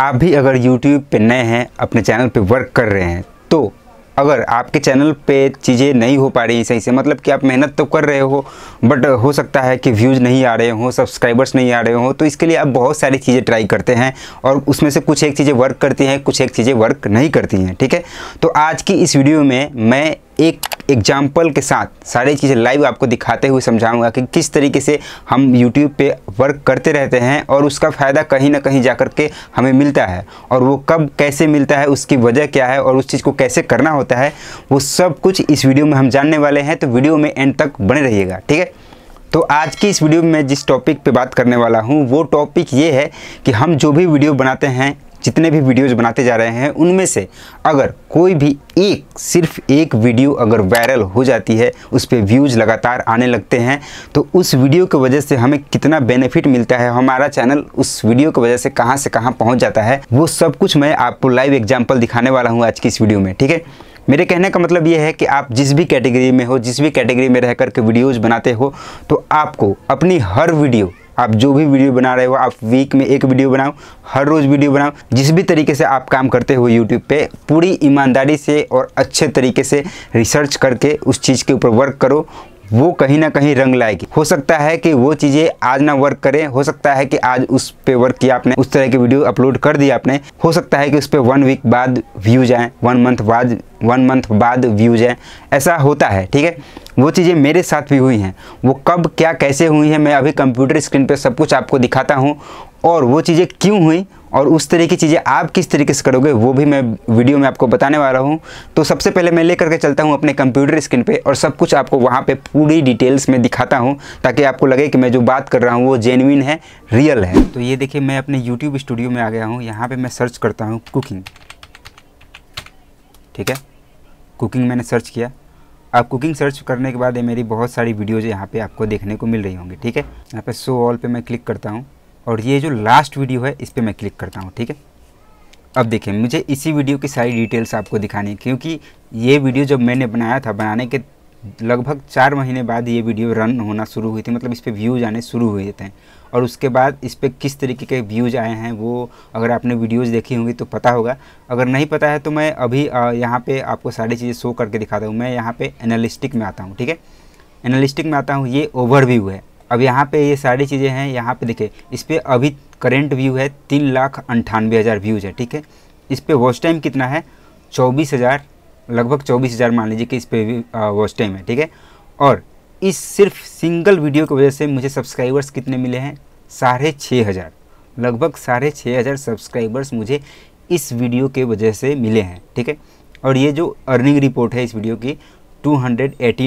आप भी अगर यूट्यूब पे नए हैं अपने चैनल पे वर्क कर रहे हैं तो अगर आपके चैनल पे चीज़ें नहीं हो पा रही सही से मतलब कि आप मेहनत तो कर रहे हो बट हो सकता है कि व्यूज़ नहीं आ रहे हों सब्सक्राइबर्स नहीं आ रहे हों तो इसके लिए आप बहुत सारी चीज़ें ट्राई करते हैं और उसमें से कुछ एक चीज़ें वर्क करती हैं कुछ एक चीज़ें वर्क नहीं करती हैं ठीक है तो आज की इस वीडियो में मैं एक एग्जाम्पल के साथ सारी चीज़ें लाइव आपको दिखाते हुए समझाऊंगा कि किस तरीके से हम यूट्यूब पे वर्क करते रहते हैं और उसका फ़ायदा कहीं ना कहीं जा के हमें मिलता है और वो कब कैसे मिलता है उसकी वजह क्या है और उस चीज़ को कैसे करना होता है वो सब कुछ इस वीडियो में हम जानने वाले हैं तो वीडियो में एंड तक बने रहिएगा ठीक है तो आज की इस वीडियो में जिस टॉपिक पे बात करने वाला हूँ वो टॉपिक ये है कि हम जो भी वीडियो बनाते हैं जितने भी वीडियोज़ बनाते जा रहे हैं उनमें से अगर कोई भी एक सिर्फ एक वीडियो अगर वायरल हो जाती है उस पर व्यूज़ लगातार आने लगते हैं तो उस वीडियो की वजह से हमें कितना बेनिफिट मिलता है हमारा चैनल उस वीडियो की वजह से कहाँ से कहाँ पहुँच जाता है वो सब कुछ मैं आपको लाइव एग्जाम्पल दिखाने वाला हूँ आज की इस वीडियो में ठीक है मेरे कहने का मतलब ये है कि आप जिस भी कैटेगरी में हो जिस भी कैटेगरी में रह कर के वीडियोज़ बनाते हो तो आपको अपनी हर वीडियो आप जो भी वीडियो बना रहे हो आप वीक में एक वीडियो बनाओ हर रोज़ वीडियो बनाओ जिस भी तरीके से आप काम करते हो यूट्यूब पे पूरी ईमानदारी से और अच्छे तरीके से रिसर्च करके उस चीज़ के ऊपर वर्क करो वो कहीं ना कहीं रंग लाएगी हो सकता है कि वो चीज़ें आज ना वर्क करें हो सकता है कि आज उस पे वर्क किया आपने उस तरह की वीडियो अपलोड कर दी आपने हो सकता है कि उस पर वन वीक बाद व्यूज आएँ वन मंथ बाद वन मंथ बाद व्यूज आएँ ऐसा होता है ठीक है वो चीज़ें मेरे साथ भी हुई हैं वो कब क्या कैसे हुई हैं मैं अभी कंप्यूटर स्क्रीन पर सब कुछ आपको दिखाता हूँ और वो चीज़ें क्यों हुई और उस तरह की चीज़ें आप किस तरीके से करोगे वो भी मैं वीडियो में आपको बताने वाला हूँ तो सबसे पहले मैं लेकर के चलता हूँ अपने कंप्यूटर स्क्रीन पे और सब कुछ आपको वहाँ पे पूरी डिटेल्स में दिखाता हूँ ताकि आपको लगे कि मैं जो बात कर रहा हूँ वो जेनविन है रियल है तो ये देखिए मैं अपने यूट्यूब स्टूडियो में आ गया हूँ यहाँ पर मैं सर्च करता हूँ कुकिंग ठीक है कुकिंग मैंने सर्च किया आप कुकिंग सर्च करने के बाद ये मेरी बहुत सारी वीडियोज़ यहाँ पे आपको देखने को मिल रही होंगी ठीक है यहाँ पे शो ऑल पे मैं क्लिक करता हूँ और ये जो लास्ट वीडियो है इस पर मैं क्लिक करता हूँ ठीक है अब देखिए मुझे इसी वीडियो की सारी डिटेल्स आपको दिखानी है क्योंकि ये वीडियो जब मैंने बनाया था बनाने के लगभग चार महीने बाद ये वीडियो रन होना शुरू हुई थी मतलब इस पर व्यूज़ आने शुरू हुए थे और उसके बाद इस पर किस तरीके के व्यूज़ आए हैं वो अगर आपने वीडियोस देखी होंगी तो पता होगा अगर नहीं पता है तो मैं अभी यहाँ पे आपको सारी चीज़ें शो करके दिखाता हूँ मैं यहाँ पे एनालिस्टिक में आता हूँ ठीक है एनालिस्टिक में आता हूँ ये ओवरव्यू है अब यहाँ पे ये सारी चीज़ें हैं यहाँ पे देखिए इस पर अभी करेंट व्यू है तीन लाख अंठानवे हज़ार व्यूज़ है ठीक है इस पर वॉच टाइम कितना है चौबीस हज़ार लगभग चौबीस हज़ार मान लीजिए कि इस पर वॉच टाइम है ठीक है और इस सिर्फ सिंगल वीडियो की वजह से मुझे सब्सक्राइबर्स कितने मिले हैं साढ़े छः हज़ार लगभग साढ़े छः हज़ार सब्सक्राइबर्स मुझे इस वीडियो के वजह से मिले हैं ठीक है और ये जो अर्निंग रिपोर्ट है इस वीडियो की टू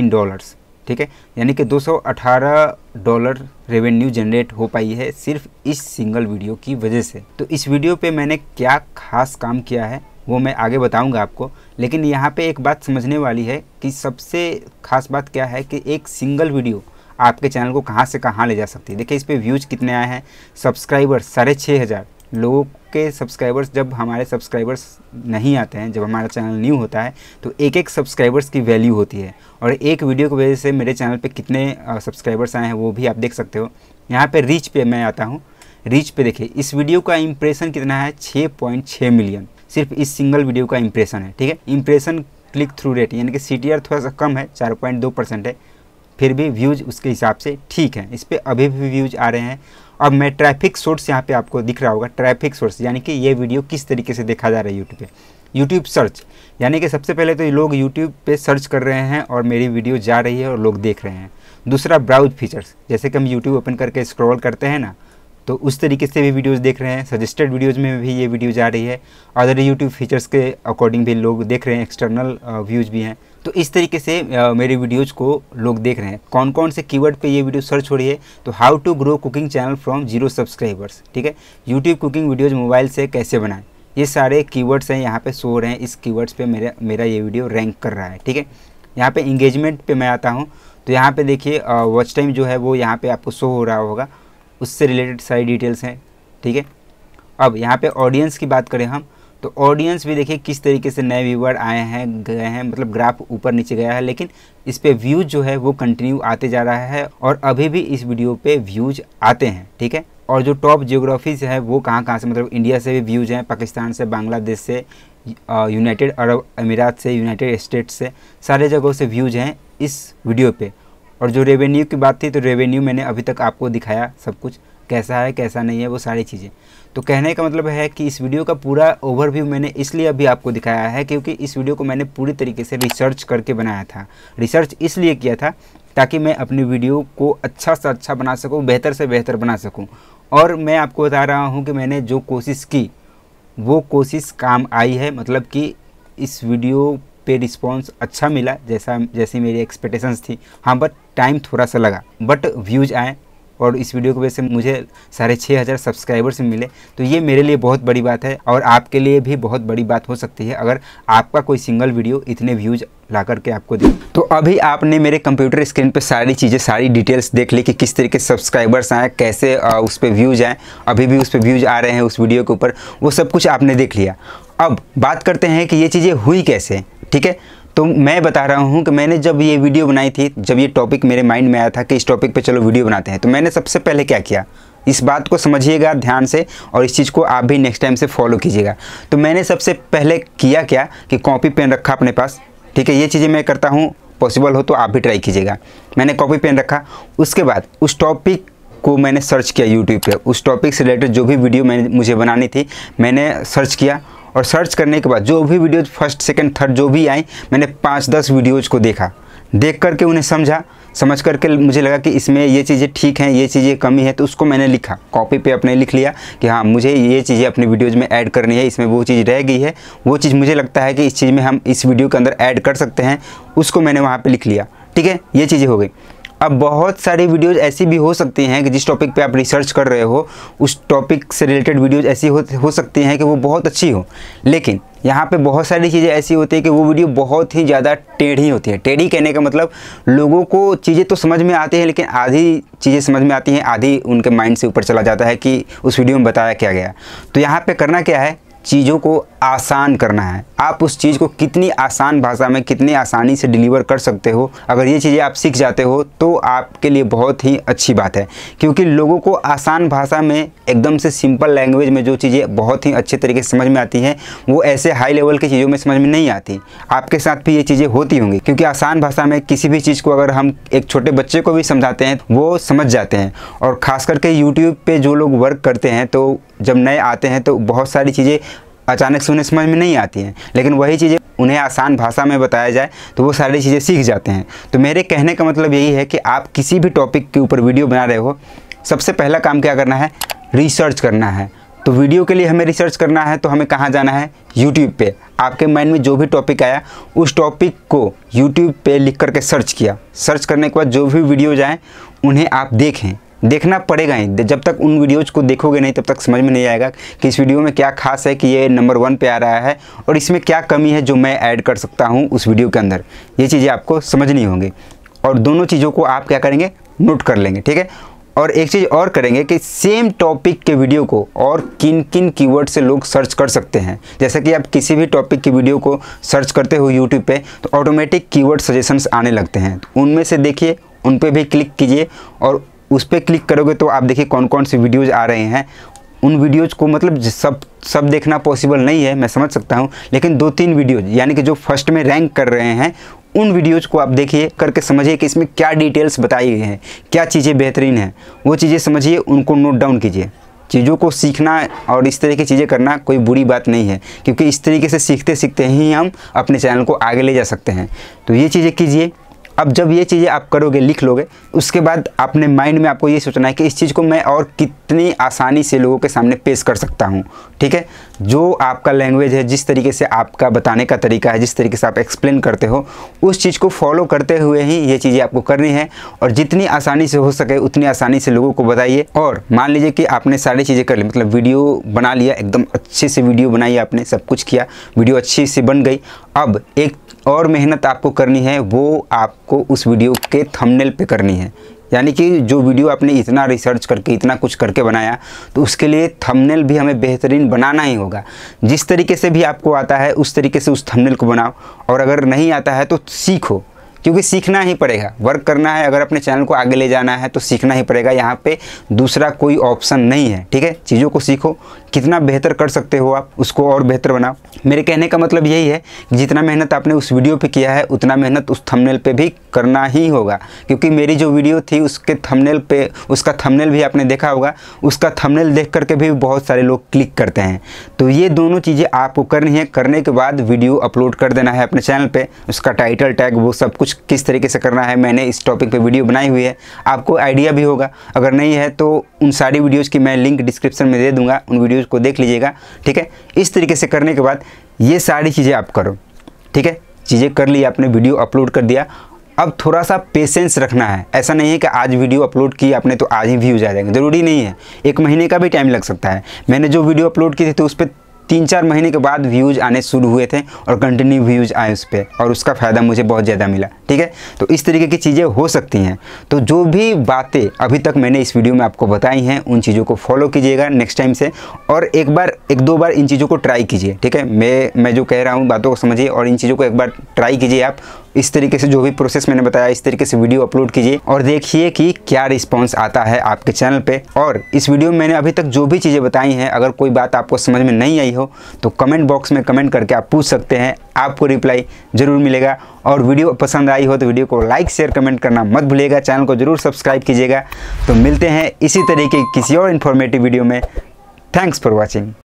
डॉलर्स ठीक है यानी कि 218 डॉलर रेवेन्यू जनरेट हो पाई है सिर्फ इस सिंगल वीडियो की वजह से तो इस वीडियो पे मैंने क्या खास काम किया है वो मैं आगे बताऊंगा आपको लेकिन यहाँ पे एक बात समझने वाली है कि सबसे खास बात क्या है कि एक सिंगल वीडियो आपके चैनल को कहाँ से कहाँ ले जा सकती है देखिए इस पर व्यूज़ कितने आए हैं सब्सक्राइबर्स साढ़े छः हज़ार लोगों के सब्सक्राइबर्स जब हमारे सब्सक्राइबर्स नहीं आते हैं जब हमारा चैनल न्यू होता है तो एक एक सब्सक्राइबर्स की वैल्यू होती है और एक वीडियो की वजह से मेरे चैनल पर कितने सब्सक्राइबर्स आए हैं वो भी आप देख सकते हो यहाँ पर रीच पे मैं आता हूँ रीच पे देखिए इस वीडियो का इम्प्रेशन कितना है 6.6 मिलियन सिर्फ इस सिंगल वीडियो का इंप्रेशन है ठीक है इंप्रेशन क्लिक थ्रू रेट यानी कि सी थोड़ा सा कम है चार पॉइंट दो परसेंट है फिर भी व्यूज़ उसके हिसाब से ठीक है इस पर अभी भी व्यूज़ आ रहे हैं अब मैं ट्रैफिक सोर्स यहाँ पे आपको दिख रहा होगा ट्रैफिक सोर्स यानी कि ये वीडियो किस तरीके से देखा जा रहा है यूट्यूब पे यूट्यूब सर्च यानी कि सबसे पहले तो लोग यूट्यूब पे सर्च कर रहे हैं और मेरी वीडियो जा रही है और लोग देख रहे हैं दूसरा ब्राउज फीचर्स जैसे कि हम यूट्यूब ओपन करके स्क्रॉल करते हैं ना तो उस तरीके से भी वीडियोस देख रहे हैं सजेस्टेड वीडियोस में भी ये वीडियो जा रही है अदर यूट्यूब फीचर्स के अकॉर्डिंग भी लोग देख रहे हैं एक्सटर्नल व्यूज़ uh, भी हैं तो इस तरीके से uh, मेरे वीडियोज़ को लोग देख रहे हैं कौन कौन से कीवर्ड पे ये वीडियो सर्च हो रही है तो how to grow cooking channel from zero subscribers ठीक है यूट्यूब कुकिंग वीडियोज़ मोबाइल से कैसे बनाएं ये सारे कीवर्ड्स हैं यहाँ पे शो रहे हैं इस कीवर्ड्स पे मेरा मेरा ये वीडियो रैंक कर रहा है ठीक है यहाँ पे इंगेजमेंट पे मैं आता हूँ तो यहाँ पे देखिए वॉच uh, टाइम जो है वो यहाँ पे आपको शो हो रहा होगा उससे रिलेटेड सारी डिटेल्स हैं ठीक है अब यहाँ पे ऑडियंस की बात करें हम तो ऑडियंस भी देखिए किस तरीके से नए व्यूअर आए हैं गए हैं मतलब ग्राफ ऊपर नीचे गया है लेकिन इस पर व्यूज जो है वो कंटिन्यू आते जा रहा है और अभी भी इस वीडियो पे व्यूज आते हैं ठीक है और जो टॉप जियोग्राफीज है वो कहाँ कहाँ से मतलब इंडिया से भी व्यूज हैं पाकिस्तान से बांग्लादेश से यूनाइटेड अरब अमीरात से यूनाइटेड स्टेट्स से सारे जगहों से व्यूज हैं इस वीडियो पे और जो रेवेन्यू की बात थी तो रेवेन्यू मैंने अभी तक आपको दिखाया सब कुछ कैसा है कैसा नहीं है वो सारी चीज़ें तो कहने का मतलब है कि इस वीडियो का पूरा ओवरव्यू मैंने इसलिए अभी आपको दिखाया है क्योंकि इस वीडियो को मैंने पूरी तरीके से रिसर्च करके बनाया था रिसर्च इसलिए किया था ताकि मैं अपनी वीडियो को अच्छा से अच्छा बना सकूँ बेहतर से बेहतर बना सकूँ और मैं आपको बता रहा हूँ कि मैंने जो कोशिश की वो कोशिश काम आई है मतलब कि इस वीडियो पे रिस्पॉन्स अच्छा मिला जैसा जैसी मेरी एक्सपेक्टेशंस थी हाँ बट टाइम थोड़ा सा लगा बट व्यूज़ आए और इस वीडियो की वजह से मुझे साढ़े छः हज़ार सब्सक्राइबर्स मिले तो ये मेरे लिए बहुत बड़ी बात है और आपके लिए भी बहुत बड़ी बात हो सकती है अगर आपका कोई सिंगल वीडियो इतने व्यूज़ ला करके आपको दे तो अभी आपने मेरे कंप्यूटर स्क्रीन पे सारी चीज़ें सारी डिटेल्स देख ली कि किस तरीके सब्सक्राइबर्स आए कैसे उस पर व्यूज़ आए अभी भी उस पर व्यूज़ आ रहे हैं उस वीडियो के ऊपर वो सब कुछ आपने देख लिया अब बात करते हैं कि ये चीज़ें हुई कैसे ठीक है तो मैं बता रहा हूँ कि मैंने जब ये वीडियो बनाई थी जब ये टॉपिक मेरे माइंड में आया था कि इस टॉपिक पे चलो वीडियो बनाते हैं तो मैंने सबसे पहले क्या किया इस बात को समझिएगा ध्यान से और इस चीज़ को आप भी नेक्स्ट टाइम से फॉलो कीजिएगा तो मैंने सबसे पहले किया क्या कि कॉपी पेन रखा अपने पास ठीक है ये चीज़ें मैं करता हूँ पॉसिबल हो तो आप भी ट्राई कीजिएगा मैंने कॉपी पेन रखा उसके बाद उस टॉपिक को मैंने सर्च किया यूट्यूब पे उस टॉपिक से रिलेटेड जो भी वीडियो मैंने मुझे बनानी थी मैंने सर्च किया और सर्च करने के बाद जो भी वीडियोज फर्स्ट सेकेंड थर्ड जो भी आई मैंने पाँच दस वीडियोज़ को देखा देख करके उन्हें समझा समझ करके मुझे लगा कि इसमें ये चीज़ें ठीक हैं ये चीज़ें कमी है तो उसको मैंने लिखा कॉपी पे अपने लिख लिया कि हाँ मुझे ये चीज़ें अपने वीडियोज़ में ऐड करनी है इसमें वो चीज़ रह गई है वो चीज़ मुझे लगता है कि इस चीज़ में हम इस वीडियो के अंदर ऐड कर सकते हैं उसको मैंने वहाँ पर लिख लिया ठीक है ये चीज़ें हो गई अब बहुत सारी वीडियोज़ ऐसी भी हो सकती हैं कि जिस टॉपिक पे आप रिसर्च कर रहे हो उस टॉपिक से रिलेटेड वीडियोज़ ऐसी हो, हो सकती हैं कि वो बहुत अच्छी हो लेकिन यहाँ पे बहुत सारी चीज़ें ऐसी होती है कि वो वीडियो बहुत ही ज़्यादा टेढ़ी होती है टेढ़ी कहने का मतलब लोगों को चीज़ें तो समझ में आती है लेकिन आधी चीज़ें समझ में आती हैं आधी उनके माइंड से ऊपर चला जाता है कि उस वीडियो में बताया क्या गया तो यहाँ पे करना क्या है चीज़ों को आसान करना है आप उस चीज़ को कितनी आसान भाषा में कितनी आसानी से डिलीवर कर सकते हो अगर ये चीज़ें आप सीख जाते हो तो आपके लिए बहुत ही अच्छी बात है क्योंकि लोगों को आसान भाषा में एकदम से सिंपल लैंग्वेज में जो चीज़ें बहुत ही अच्छे तरीके से समझ में आती हैं वो ऐसे हाई लेवल की चीज़ों में समझ में नहीं आती आपके साथ भी ये चीज़ें होती होंगी क्योंकि आसान भाषा में किसी भी चीज़ को अगर हम एक छोटे बच्चे को भी समझाते हैं वो समझ जाते हैं और ख़ास करके यूट्यूब पर जो लोग वर्क करते हैं तो जब नए आते हैं तो बहुत सारी चीज़ें अचानक से उन्हें समझ में नहीं आती हैं लेकिन वही चीज़ें उन्हें आसान भाषा में बताया जाए तो वो सारी चीज़ें सीख जाते हैं तो मेरे कहने का मतलब यही है कि आप किसी भी टॉपिक के ऊपर वीडियो बना रहे हो सबसे पहला काम क्या करना है रिसर्च करना है तो वीडियो के लिए हमें रिसर्च करना है तो हमें कहाँ जाना है यूट्यूब पे आपके माइंड में जो भी टॉपिक आया उस टॉपिक को यूट्यूब पे लिख करके सर्च किया सर्च करने के बाद जो भी वीडियो जाएँ उन्हें आप देखें देखना पड़ेगा ही जब तक उन वीडियोज़ को देखोगे नहीं तब तक समझ में नहीं आएगा कि इस वीडियो में क्या खास है कि ये नंबर वन पे आ रहा है और इसमें क्या कमी है जो मैं ऐड कर सकता हूँ उस वीडियो के अंदर ये चीज़ें आपको समझनी होंगी और दोनों चीज़ों को आप क्या करेंगे नोट कर लेंगे ठीक है और एक चीज़ और करेंगे कि सेम टॉपिक के वीडियो को और किन किन कीवर्ड से लोग सर्च कर सकते हैं जैसे कि आप किसी भी टॉपिक की वीडियो को सर्च करते हो यूट्यूब पे तो ऑटोमेटिक कीवर्ड सजेशंस आने लगते हैं तो उनमें से देखिए उन पर भी क्लिक कीजिए और उस पर क्लिक करोगे तो आप देखिए कौन कौन से वीडियोज़ आ रहे हैं उन वीडियोज़ को मतलब सब सब देखना पॉसिबल नहीं है मैं समझ सकता हूँ लेकिन दो तीन वीडियोज यानी कि जो फर्स्ट में रैंक कर रहे हैं उन वीडियोज़ को आप देखिए करके समझिए कि इसमें क्या डिटेल्स बताई गई हैं क्या चीज़ें बेहतरीन हैं वो चीज़ें समझिए उनको नोट डाउन कीजिए चीज़ों को सीखना और इस तरह की चीज़ें करना कोई बुरी बात नहीं है क्योंकि इस तरीके से सीखते सीखते ही हम अपने चैनल को आगे ले जा सकते हैं तो ये चीज़ें कीजिए अब जब ये चीज़ें आप करोगे लिख लोगे उसके बाद अपने माइंड में आपको ये सोचना है कि इस चीज़ को मैं और कितनी आसानी से लोगों के सामने पेश कर सकता हूँ ठीक है जो आपका लैंग्वेज है जिस तरीके से आपका बताने का तरीका है जिस तरीके से आप एक्सप्लेन करते हो उस चीज़ को फॉलो करते हुए ही ये चीज़ें आपको करनी है और जितनी आसानी से हो सके उतनी आसानी से लोगों को बताइए और मान लीजिए कि आपने सारी चीज़ें कर ली मतलब वीडियो बना लिया एकदम अच्छे से वीडियो बनाई आपने सब कुछ किया वीडियो अच्छी से बन गई अब एक और मेहनत आपको करनी है वो आपको उस वीडियो के थंबनेल पे करनी है यानी कि जो वीडियो आपने इतना रिसर्च करके इतना कुछ करके बनाया तो उसके लिए थंबनेल भी हमें बेहतरीन बनाना ही होगा जिस तरीके से भी आपको आता है उस तरीके से उस थंबनेल को बनाओ और अगर नहीं आता है तो सीखो क्योंकि सीखना ही पड़ेगा वर्क करना है अगर अपने चैनल को आगे ले जाना है तो सीखना ही पड़ेगा यहाँ पे दूसरा कोई ऑप्शन नहीं है ठीक है चीज़ों को सीखो कितना बेहतर कर सकते हो आप उसको और बेहतर बनाओ मेरे कहने का मतलब यही है जितना मेहनत आपने उस वीडियो पे किया है उतना मेहनत उस थंबनेल पे भी करना ही होगा क्योंकि मेरी जो वीडियो थी उसके थंबनेल पे उसका थंबनेल भी आपने देखा होगा उसका थंबनेल देख करके भी बहुत सारे लोग क्लिक करते हैं तो ये दोनों चीज़ें आपको करनी है करने के बाद वीडियो अपलोड कर देना है अपने चैनल पर उसका टाइटल टैग वो सब कुछ किस तरीके से करना है मैंने इस टॉपिक पे वीडियो बनाई हुई है आपको आइडिया भी होगा अगर नहीं है तो उन सारी वीडियोज़ की मैं लिंक डिस्क्रिप्शन में दे दूँगा उन वीडियोज़ को देख लीजिएगा ठीक है इस तरीके से करने के बाद ये सारी चीज़ें आप करो ठीक है चीज़ें कर ली आपने वीडियो अपलोड कर दिया अब थोड़ा सा पेशेंस रखना है ऐसा नहीं है कि आज वीडियो अपलोड की आपने तो आज ही व्यूज आ जाएंगे ज़रूरी नहीं है एक महीने का भी टाइम लग सकता है मैंने जो वीडियो अपलोड की थी तो उस पर तीन चार महीने के बाद व्यूज़ आने शुरू हुए थे और कंटिन्यू व्यूज़ आए उस पर और उसका फ़ायदा मुझे बहुत ज़्यादा मिला ठीक है तो इस तरीके की चीज़ें हो सकती हैं तो जो भी बातें अभी तक मैंने इस वीडियो में आपको बताई हैं उन चीज़ों को फॉलो कीजिएगा नेक्स्ट टाइम से और एक बार एक दो बार इन चीज़ों को ट्राई कीजिए ठीक है मैं मैं जो कह रहा हूँ बातों को समझिए और इन चीज़ों को एक बार ट्राई कीजिए आप इस तरीके से जो भी प्रोसेस मैंने बताया इस तरीके से वीडियो अपलोड कीजिए और देखिए कि क्या रिस्पॉन्स आता है आपके चैनल पे और इस वीडियो में मैंने अभी तक जो भी चीज़ें बताई हैं अगर कोई बात आपको समझ में नहीं आई हो तो कमेंट बॉक्स में कमेंट करके आप पूछ सकते हैं आपको रिप्लाई ज़रूर मिलेगा और वीडियो पसंद आई हो तो वीडियो को लाइक शेयर कमेंट करना मत भूलिएगा चैनल को ज़रूर सब्सक्राइब कीजिएगा तो मिलते हैं इसी तरीके किसी और इन्फॉर्मेटिव वीडियो में थैंक्स फॉर वॉचिंग